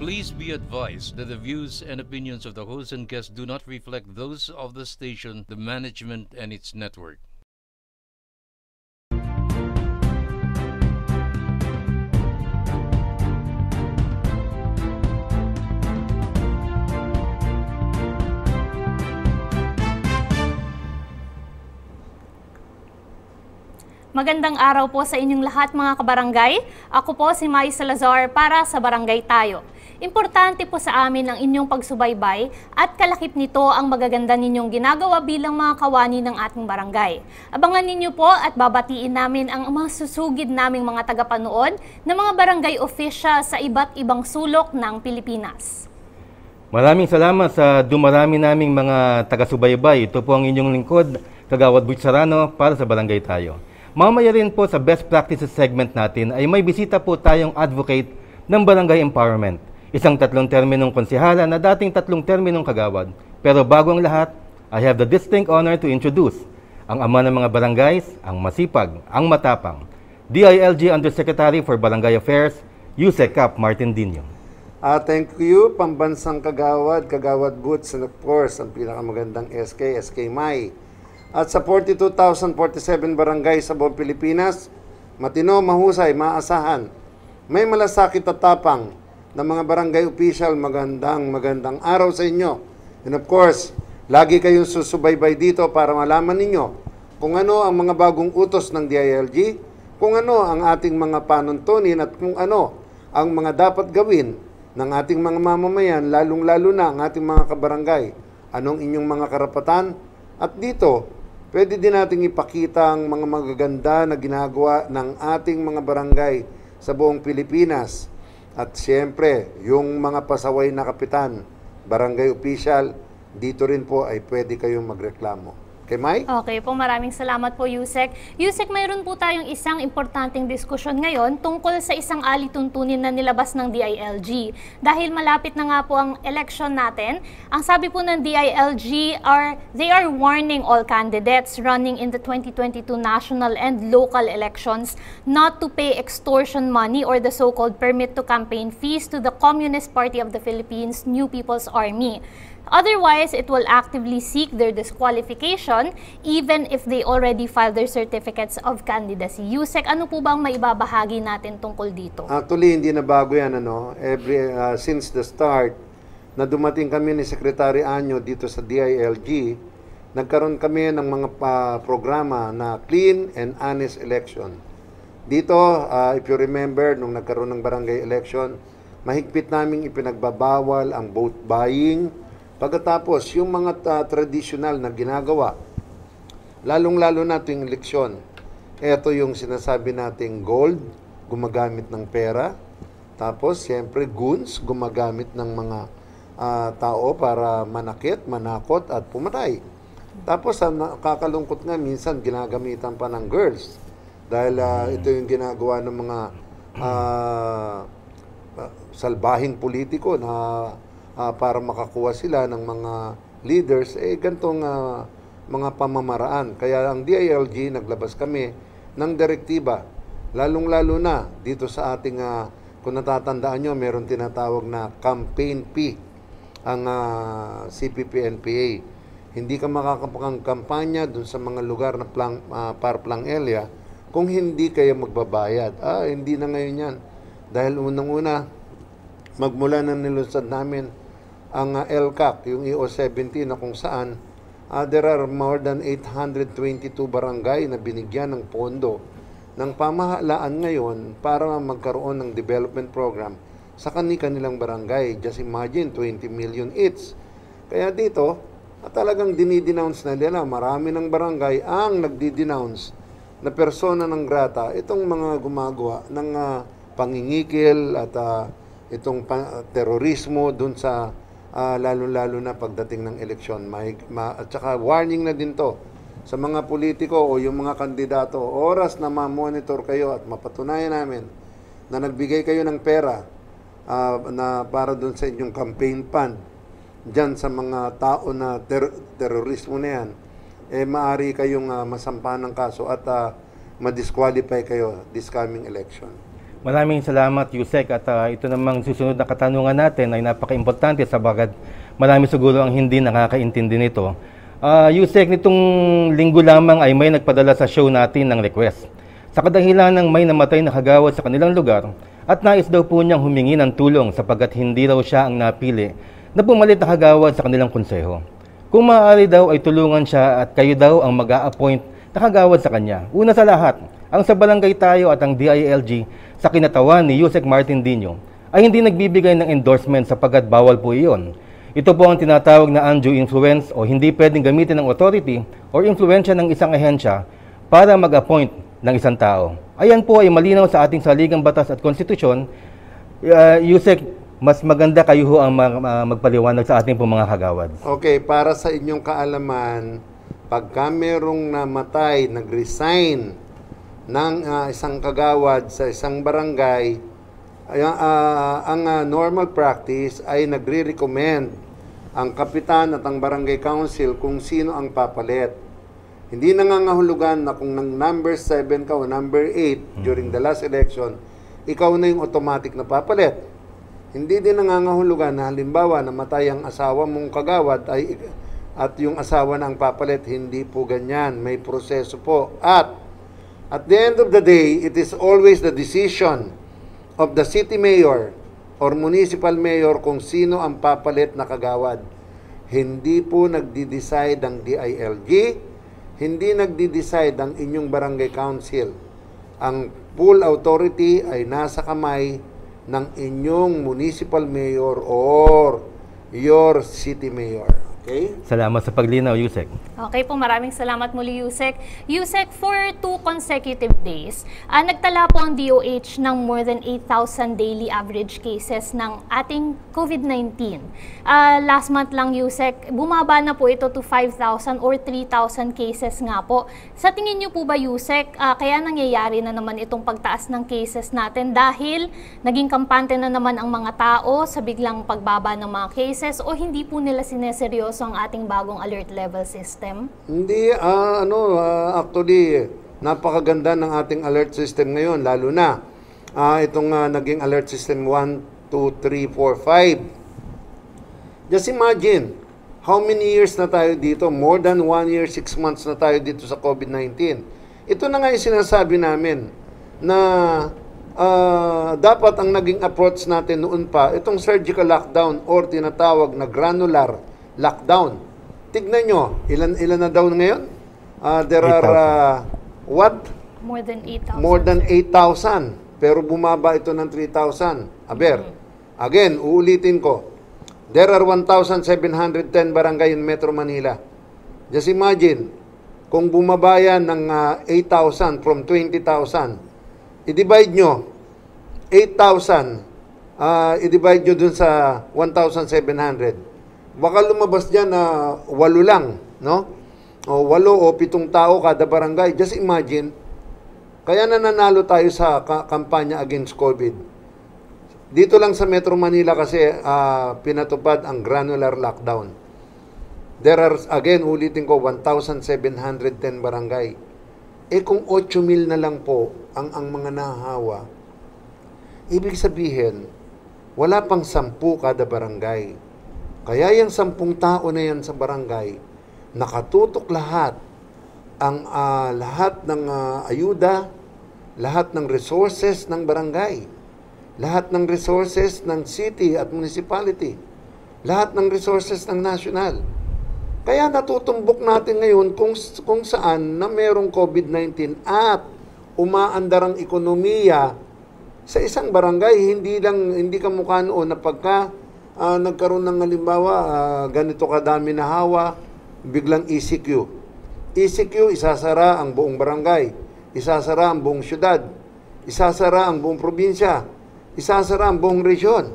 Please be advised that the views and opinions of the hosts and guests do not reflect those of the station, the management, and its network. Magandang araw po sa inyong lahat mga kabarangay. Ako po si May Salazar para sa Barangay Tayo. Importante po sa amin ang inyong pagsubaybay at kalakip nito ang magaganda ninyong ginagawa bilang mga kawani ng ating barangay. Abangan ninyo po at babatiin namin ang mga susugid naming mga tagapanood na mga barangay official sa iba't ibang sulok ng Pilipinas. Maraming salamat sa dumarami naming mga taga-subaybay. Ito po ang inyong lingkod, Kagawad Butsarano, para sa Barangay Tayo. Mamaya rin po sa best practices segment natin ay may bisita po tayong advocate ng Barangay Empowerment. Isang tatlong terminong konsihala na dating tatlong terminong kagawad. Pero bago ang lahat, I have the distinct honor to introduce ang ama ng mga barangays, ang masipag, ang matapang, DILG Undersecretary for Barangay Affairs, Yusek Cap Dinyo. Uh, ah, thank you, pambansang kagawad, kagawad goods, and of course, ang pinakamagandang SK, SK May. At sa 42,047 barangays sa buong Pilipinas, matino, mahusay, maasahan, may malasakit at tapang, ng mga barangay official, magandang magandang araw sa inyo. And of course, lagi kayong susubaybay dito para malaman ninyo kung ano ang mga bagong utos ng DILG, kung ano ang ating mga panuntunin at kung ano ang mga dapat gawin ng ating mga mamamayan, lalong-lalo na ang ating mga kabarangay. Anong inyong mga karapatan? At dito, pwede din nating ipakita ang mga magaganda na ginagawa ng ating mga barangay sa buong Pilipinas at siyempre, yung mga pasaway na kapitan, barangay official, dito rin po ay pwede kayong magreklamo. Okay, Mike? Okay po, maraming salamat po Yusek. Yusek, mayroon po tayong isang importanteng diskusyon ngayon tungkol sa isang alituntunin na nilabas ng DILG. Dahil malapit na nga po ang election natin, ang sabi po ng DILG are they are warning all candidates running in the 2022 national and local elections not to pay extortion money or the so-called permit to campaign fees to the Communist Party of the Philippines New People's Army. Otherwise, it will actively seek their disqualification even if they already filed their certificates of candidacy. Yusek, ano po bang maibabahagi natin tungkol dito? Actually, hindi na bago yan. Ano? Every, uh, since the start, na dumating kami ni Secretary Anyo dito sa DILG, nagkaroon kami ng mga uh, programa na clean and honest election. Dito, uh, if you remember, nung nagkaroon ng barangay election, mahigpit naming ipinagbabawal ang vote buying, Pagkatapos, yung mga uh, ah, traditional na ginagawa, lalong-lalo na tuwing leksyon, ito yung sinasabi nating gold, gumagamit ng pera. Tapos, siyempre, goons, gumagamit ng mga uh, tao para manakit, manakot, at pumatay. Tapos, ang kakalungkot nga, minsan ginagamitan pa ng girls. Dahil uh, ito yung ginagawa ng mga uh, salbahing politiko na uh, para makakuha sila ng mga leaders, eh gantong uh, mga pamamaraan. Kaya ang DILG, naglabas kami ng direktiba, lalong-lalo na dito sa ating, uh, kung natatandaan nyo, meron tinatawag na campaign P ang uh, CPPNPA. Hindi ka makakapang kampanya dun sa mga lugar na plan, uh, parplang area kung hindi kayo magbabayad. Ah, hindi na ngayon yan. Dahil unang-una, magmula na nilunsad namin ang uh, ah, LCAC, yung EO17 na kung saan uh, there are more than 822 barangay na binigyan ng pondo ng pamahalaan ngayon para magkaroon ng development program sa kani-kanilang barangay. Just imagine, 20 million its. Kaya dito, at ah, talagang dinidenounce na nila, marami ng barangay ang nagdidenounce na persona ng grata itong mga gumagawa ng uh, pangingikil at uh, itong pa- terorismo dun sa uh, lalo-lalo na pagdating ng eleksyon. May, ma, at saka warning na din to sa mga politiko o yung mga kandidato. Oras na ma-monitor kayo at mapatunayan namin na nagbigay kayo ng pera uh, na para doon sa inyong campaign fund dyan sa mga tao na ter- terorismo na yan, eh maaari kayong uh, ah, masampahan ng kaso at uh, ma-disqualify kayo this coming election. Maraming salamat, Yusek. At uh, ito namang susunod na katanungan natin ay napaka-importante sabagat marami siguro ang hindi nakakaintindi nito. Uh, Yusek, nitong linggo lamang ay may nagpadala sa show natin ng request. Sa kadahilan ng may namatay na kagawad sa kanilang lugar at nais daw po niyang humingi ng tulong sapagat hindi raw siya ang napili na pumalit na kagawad sa kanilang konseho. Kung maaari daw ay tulungan siya at kayo daw ang mag-a-appoint na kagawad sa kanya. Una sa lahat, ang sa barangay tayo at ang DILG sa kinatawan ni Yusek Martin Dino ay hindi nagbibigay ng endorsement sapagkat bawal po iyon. Ito po ang tinatawag na undue influence o hindi pwedeng gamitin ng authority or influensya ng isang ahensya para mag-appoint ng isang tao. Ayan po ay malinaw sa ating saligang batas at konstitusyon. Uh, Yusek, mas maganda kayo ho ang mag, ah, magpaliwanag sa ating pong mga kagawad. Okay, para sa inyong kaalaman, pagka merong namatay, nag-resign ng uh, isang kagawad sa isang barangay, ay, uh, ang uh, normal practice ay nagre-recommend ang kapitan at ang barangay council kung sino ang papalit. Hindi nangangahulugan na kung ng number 7 ka o number 8 mm-hmm. during the last election, ikaw na yung automatic na papalit. Hindi din nangangahulugan na halimbawa namatay ang asawa mong kagawad ay, at yung asawa na ang papalit, hindi po ganyan. May proseso po. At at the end of the day, it is always the decision of the city mayor or municipal mayor kung sino ang papalit na kagawad. Hindi po nagdi-decide ang DILG, hindi nagdi-decide ang inyong barangay council. Ang full authority ay nasa kamay ng inyong municipal mayor or your city mayor. Okay. Salamat sa paglinaw, Yusek. Okay po, maraming salamat muli, Yusek. Yusek, for two consecutive days, uh, nagtala po ang DOH ng more than 8,000 daily average cases ng ating COVID-19. Uh, ah, last month lang, Yusek, bumaba na po ito to 5,000 or 3,000 cases nga po. Sa tingin niyo po ba, Yusek, uh, kaya nangyayari na naman itong pagtaas ng cases natin dahil naging kampante na naman ang mga tao sa biglang pagbaba ng mga cases o hindi po nila sineseryoso seryoso ang ating bagong alert level system? Hindi, uh, ano, uh, actually, napakaganda ng ating alert system ngayon, lalo na uh, itong uh, naging alert system 1, 2, 3, 4, 5. Just imagine, how many years na tayo dito? More than 1 year, 6 months na tayo dito sa COVID-19. Ito na nga yung sinasabi namin na uh, dapat ang naging approach natin noon pa, itong surgical lockdown or tinatawag na granular lockdown. Tignan nyo, ilan, ilan na daw ngayon? Uh, there 8, are, uh, what? More than 8,000. More than 8,000. Pero bumaba ito ng 3,000. Aber, mm-hmm. again, uulitin ko. There are 1,710 barangay in Metro Manila. Just imagine, kung bumaba yan ng uh, ah, 8,000 from 20,000, i-divide nyo, 8,000, uh, i-divide nyo dun sa 1,700 baka lumabas dyan na walo lang, no? O walo o pitong tao kada barangay. Just imagine, kaya nananalo tayo sa ka- kampanya against COVID. Dito lang sa Metro Manila kasi uh, pinatupad ang granular lockdown. There are, again, ulitin ko, 1,710 barangay. Eh kung 8,000 na lang po ang, ang mga nahahawa, ibig sabihin, wala pang 10 kada barangay kaya yung sampung tao na yan sa barangay, nakatutok lahat ang uh, lahat ng uh, ayuda, lahat ng resources ng barangay, lahat ng resources ng city at municipality, lahat ng resources ng national. Kaya natutumbok natin ngayon kung, kung saan na merong COVID-19 at umaandar ang ekonomiya sa isang barangay, hindi lang hindi ka mukha noon na pagka uh, nagkaroon ng halimbawa, uh, ganito kadami na hawa, biglang ECQ. ECQ, isasara ang buong barangay, isasara ang buong syudad, isasara ang buong probinsya, isasara ang buong region.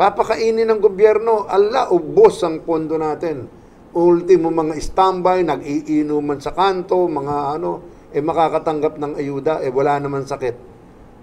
Papakainin ng gobyerno, ala, ubos ang pondo natin. Ultimo mga standby, nag-iinuman sa kanto, mga ano, eh makakatanggap ng ayuda, eh wala naman sakit.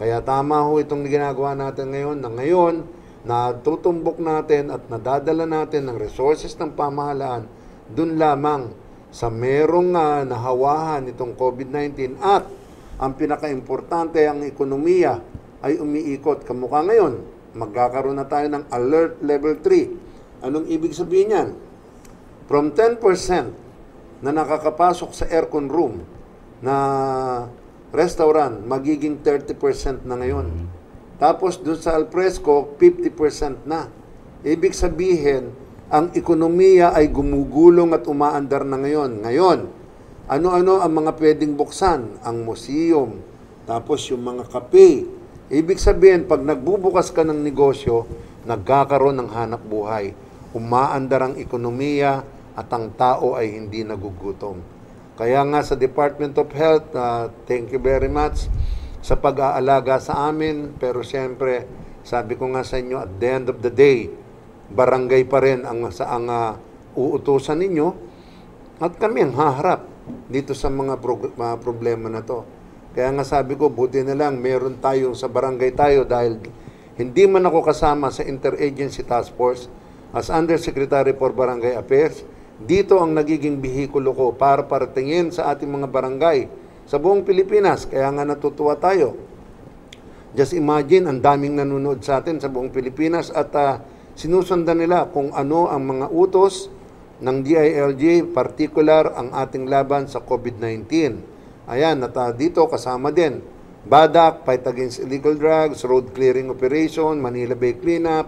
Kaya tama ho itong ginagawa natin ngayon na ngayon, na tutumbok natin at nadadala natin ng resources ng pamahalaan dun lamang sa merong uh, nahawahan itong COVID-19 at ang pinakaimportante ang ekonomiya ay umiikot. Kamukha ngayon, magkakaroon na tayo ng alert level 3. Anong ibig sabihin niyan? From 10% na nakakapasok sa aircon room na restaurant, magiging 30% na ngayon. Mm-hmm tapos doon sa alfresco, 50% na. Ibig sabihin, ang ekonomiya ay gumugulong at umaandar na ngayon. Ngayon, ano-ano ang mga pwedeng buksan? Ang museum, tapos yung mga kape. Ibig sabihin, pag nagbubukas ka ng negosyo, nagkakaroon ng hanap buhay. Umaandar ang ekonomiya at ang tao ay hindi nagugutom. Kaya nga sa Department of Health, uh, thank you very much sa pag-aalaga sa amin. Pero siyempre, sabi ko nga sa inyo, at the end of the day, barangay pa rin ang, sa, ang uh, uutusan ninyo. At kami ang haharap dito sa mga, prog- mga problema na to. Kaya nga sabi ko, buti na lang, meron tayo sa barangay tayo dahil hindi man ako kasama sa Interagency Task Force as Undersecretary for Barangay Affairs, dito ang nagiging bihikulo ko para paratingin sa ating mga barangay sa buong Pilipinas. Kaya nga natutuwa tayo. Just imagine, ang daming nanonood sa atin sa buong Pilipinas at uh, sinusundan nila kung ano ang mga utos ng DILG, particular ang ating laban sa COVID-19. Ayan, nata ah, dito kasama din, Badak, Fight Against Illegal Drugs, Road Clearing Operation, Manila Bay Cleanup,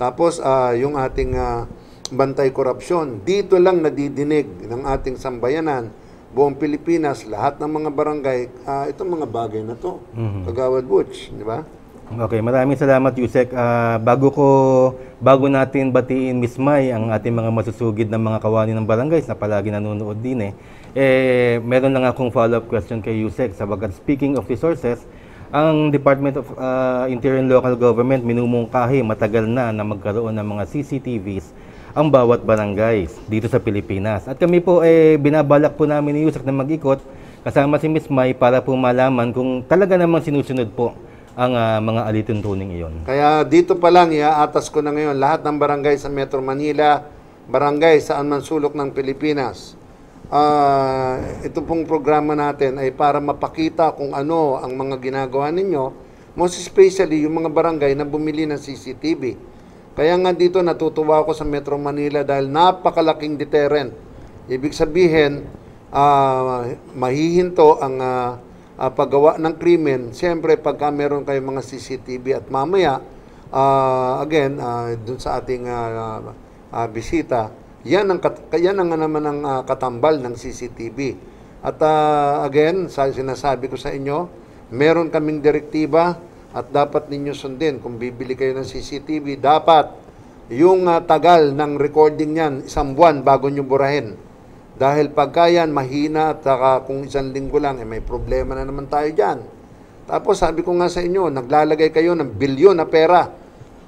tapos uh, yung ating uh, bantay korupsyon. Dito lang nadidinig ng ating sambayanan buong Pilipinas, lahat ng mga barangay, uh, itong mga bagay na to. Mm-hmm. Kagawad Butch, di ba? Okay, maraming salamat Yusek. Uh, bago ko bago natin batiin Miss May ang ating mga masusugid ng mga kawani ng barangays na palagi nanonood din eh. Eh meron lang akong follow-up question kay Yusek sabagat speaking of resources, ang Department of uh, Interior and Local Government minumungkahi matagal na na magkaroon ng mga CCTVs ang bawat barangay dito sa Pilipinas. At kami po eh, binabalak po namin ni Yusak na mag-ikot kasama si Miss May para po malaman kung talaga namang sinusunod po ang uh, mga alituntuning iyon. Kaya dito pa lang, iaatas ko na ngayon, lahat ng barangay sa Metro Manila, barangay saan man sulok ng Pilipinas, uh, ito pong programa natin ay para mapakita kung ano ang mga ginagawa ninyo, most especially yung mga barangay na bumili ng CCTV. Kaya nga dito natutuwa ako sa Metro Manila dahil napakalaking deterrent. Ibig sabihin, uh, mahihinto ang uh, uh, paggawa ng krimen. Siyempre, pagka meron kayong mga CCTV at mamaya, uh, again, uh, dun sa ating uh, uh, bisita, yan ang, yan ang naman ang uh, katambal ng CCTV. At uh, again, sa, sinasabi ko sa inyo, meron kaming direktiba at dapat ninyo sundin kung bibili kayo ng CCTV dapat yung uh, tagal ng recording niyan isang buwan bago nyo burahin dahil pagkayan mahina at uh, kung isang linggo lang eh, may problema na naman tayo diyan tapos sabi ko nga sa inyo naglalagay kayo ng bilyon na pera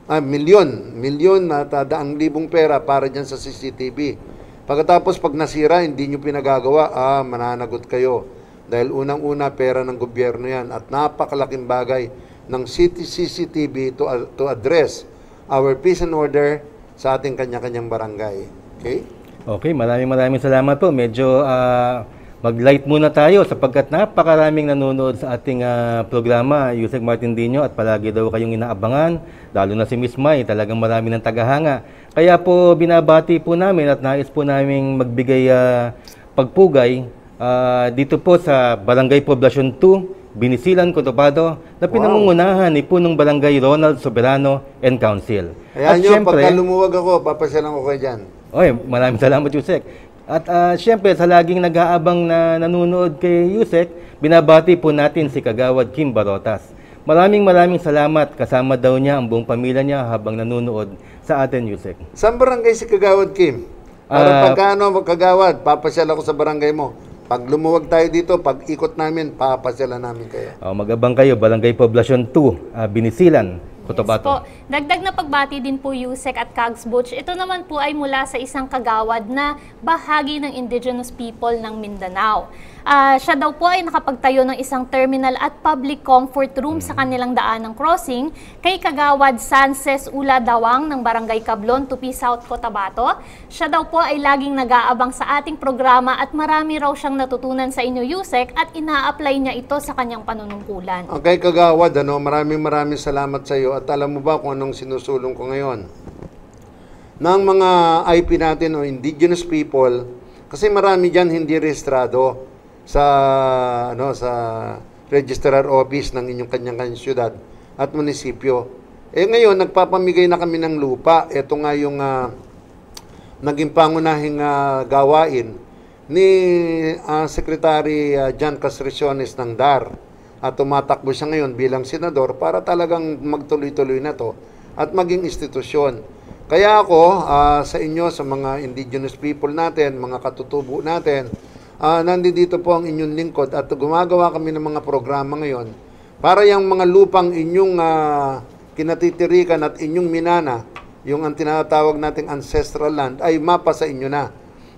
ah, milyon milyon na uh, ah, daang libong pera para diyan sa CCTV Pagkatapos pag nasira, hindi nyo pinagagawa, ah, mananagot kayo. Dahil unang-una, pera ng gobyerno yan. At napakalaking bagay ng City CCTV to, uh, to address our peace and order sa ating kanya-kanyang barangay. Okay? Okay, maraming maraming salamat po. Medyo uh, mag-light muna tayo sapagkat napakaraming nanonood sa ating uh, programa, Yusek Martin Dino, at palagi daw kayong inaabangan, lalo na si Miss May, talagang marami ng tagahanga. Kaya po binabati po namin at nais po namin magbigay uh, pagpugay uh, dito po sa Barangay Poblacion 2, Binisilan Cotobado na pinangungunahan wow. ni Punong Barangay Ronald Soberano and Council. Ayan At nyo, syempre, pagka lumuwag ako, papasyalan ko kayo dyan. Oy, maraming salamat, Yusek. At uh, syempre, sa laging nag-aabang na nanonood kay Yusek, binabati po natin si Kagawad Kim Barotas. Maraming maraming salamat. Kasama daw niya ang buong pamilya niya habang nanonood sa atin, Yusek. Saan barangay si Kagawad Kim? Para uh, ah, pagkano magkagawad, papasyal ako sa barangay mo. Pag lumuwag tayo dito, pag ikot namin, papasyalan namin kayo. Oh, magabang kayo, Barangay Poblacion 2, uh, ah, Binisilan, Cotabato. Yes po. Dagdag na pagbati din po USEC at Kagsbutch. Ito naman po ay mula sa isang kagawad na bahagi ng indigenous people ng Mindanao. Uh, siya daw po ay nakapagtayo ng isang terminal at public comfort room sa mm-hmm. kanilang daan ng crossing kay Kagawad Sanchez Ula Dawang ng Barangay Cablon, Tupi, South Cotabato. Siya daw po ay laging nag-aabang sa ating programa at marami raw siyang natutunan sa inyo, USEC at ina-apply niya ito sa kanyang panunungkulan. Okay, Kagawad, ano, maraming maraming salamat sa iyo at alam mo ba kung anong sinusulong ko ngayon? ng mga IP natin o indigenous people kasi marami dyan hindi restrado sa ano sa registrar office ng inyong kanyang-kanyang syudad at munisipyo. Eh ngayon nagpapamigay na kami ng lupa. Ito nga yung uh, naging pangunahing uh, gawain ni uh, Secretary uh, John Castriciones ng DAR at tumatakbo siya ngayon bilang senador para talagang magtuloy-tuloy na to at maging institusyon. Kaya ako uh, sa inyo, sa mga indigenous people natin, mga katutubo natin, uh, nandito po ang inyong lingkod at gumagawa kami ng mga programa ngayon para yung mga lupang inyong uh, kinatitirikan at inyong minana, yung ang tinatawag nating ancestral land, ay mapa sa inyo na.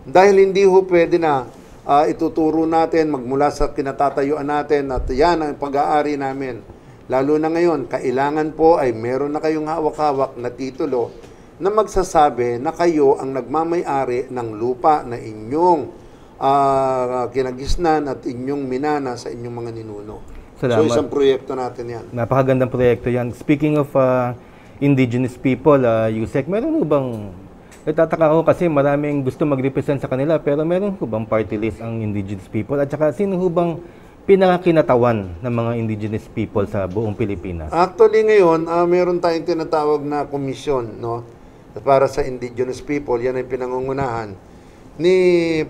Dahil hindi ho pwede na uh, ituturo natin magmula sa kinatatayuan natin at yan ang pag-aari namin. Lalo na ngayon, kailangan po ay meron na kayong hawak-hawak na titulo na magsasabi na kayo ang nagmamay-ari ng lupa na inyong uh, kinagisnan at inyong minana sa inyong mga ninuno. Salamat. So isang proyekto natin yan. Napakagandang proyekto yan. Speaking of uh, indigenous people, uh, Yusek, meron mo bang Natataka ako kasi maraming gusto mag-represent sa kanila pero meron ko bang party list ang indigenous people at saka sino ho bang pinakakinatawan ng mga indigenous people sa buong Pilipinas? Actually ngayon, uh, meron tayong tinatawag na komisyon no para sa indigenous people. Yan ang pinangungunahan ni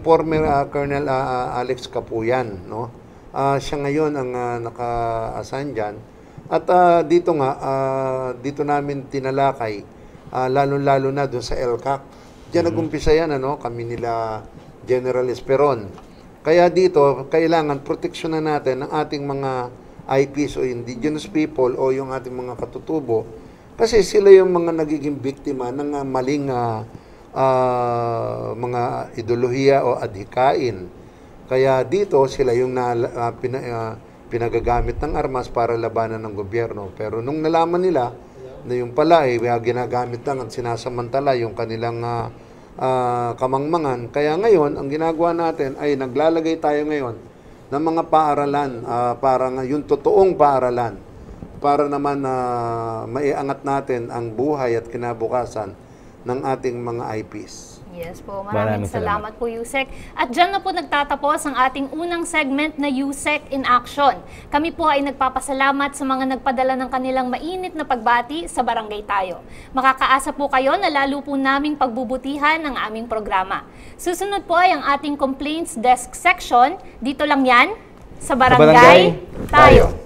former uh, Colonel uh, Alex Kapuyan, no? Uh, siya ngayon ang uh, naka-assign diyan. At uh, dito nga uh, dito namin tinalakay uh, lalo-lalo na doon sa LCAC. Diyan mm-hmm. nagumpisa yan ano, kami nila General Esperon. Kaya dito kailangan proteksyonan natin ang ating mga IPs o indigenous people o yung ating mga katutubo kasi sila yung mga nagiging biktima ng uh, maling uh, uh, mga ideolohiya o adhikain. Kaya dito sila yung na, uh, pina, uh, pinagagamit ng armas para labanan ng gobyerno. Pero nung nalaman nila na yung pala eh, ginagamit lang at sinasamantala yung kanilang uh, uh, kamangmangan. Kaya ngayon, ang ginagawa natin ay naglalagay tayo ngayon ng mga paaralan, uh, para yung totoong paaralan, para naman na uh, maiangat natin ang buhay at kinabukasan ng ating mga IPs. Yes po. Maraming, Maraming salamat. salamat po, Yusek. At dyan na po nagtatapos ang ating unang segment na Yusek in Action. Kami po ay nagpapasalamat sa mga nagpadala ng kanilang mainit na pagbati sa barangay tayo. Makakaasa po kayo na lalo po naming pagbubutihan ang aming programa. Susunod po ay ang ating complaints desk section. Dito lang yan sa barangay, sa barangay tayo. tayo.